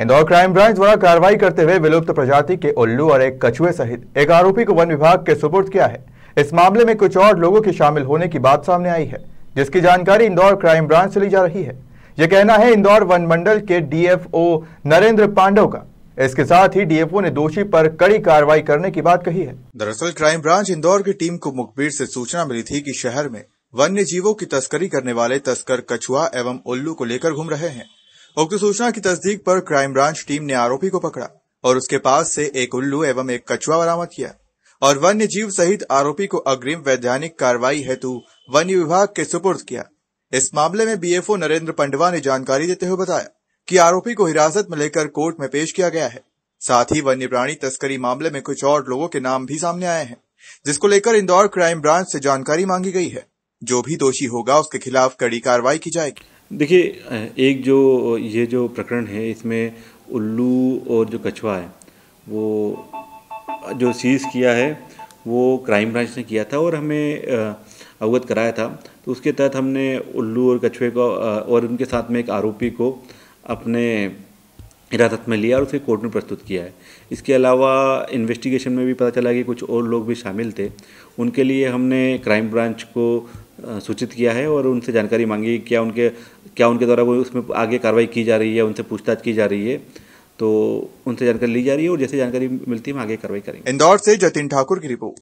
Indore crime branch द्वारा कार्रवाई करते हुए विलुप्त प्रजाति के उल्लू और एक कछुए सहित एक आरोपी को वन विभाग के सुपुर्द किया है इस मामले में कुछ और लोगों के शामिल होने की बात सामने आई है जिसकी जानकारी इंदौर क्राइम ब्रांच से ली जा रही है ये कहना है इंदौर वन मंडल के डीएफओ नरेंद्र पांडव का इसके साथ ही डीएफओ ने दोषी पर कड़ी कार्रवाई करने की बात कही है दरअसल क्राइम ब्रांच इंदौर की टीम को मुखबिर से सूचना मिली थी कि शहर में वन्य जीवों की तस्करी करने वाले तस्कर कछुआ एवं उल्लू को लेकर घूम रहे हैं उक्त सूचना की तस्दीक पर क्राइम ब्रांच टीम ने आरोपी को पकड़ा और उसके पास से एक उल्लू एवं एक कछुआ बरामद किया और वन्य जीव सहित आरोपी को अग्रिम वैधानिक कार्रवाई हेतु वन्य विभाग के सुपुर्द किया इस मामले में बीएफओ नरेंद्र पंडवा ने जानकारी देते हुए बताया कि आरोपी को हिरासत में लेकर कोर्ट में पेश किया गया है साथ ही वन्य प्राणी तस्करी मामले में कुछ और लोगों के नाम भी सामने आए हैं जिसको लेकर इंदौर क्राइम ब्रांच से जानकारी मांगी गई है जो भी दोषी होगा उसके खिलाफ कड़ी कार्रवाई की जाएगी देखिए एक जो ये जो प्रकरण है इसमें उल्लू और जो कछुआ है वो जो सीज़ किया है वो क्राइम ब्रांच ने किया था और हमें अवगत कराया था तो उसके तहत हमने उल्लू और कछुए को और उनके साथ में एक आरोपी को अपने हिरासत में लिया और उसे कोर्ट में प्रस्तुत किया है इसके अलावा इन्वेस्टिगेशन में भी पता चला कि कुछ और लोग भी शामिल थे उनके लिए हमने क्राइम ब्रांच को सूचित किया है और उनसे जानकारी मांगी क्या उनके क्या उनके द्वारा वो उसमें आगे कार्रवाई की जा रही है उनसे पूछताछ की जा रही है तो उनसे जानकारी ली जा रही है और जैसे जानकारी मिलती है हम आगे कार्रवाई करेंगे इंदौर से जतिन ठाकुर की रिपोर्ट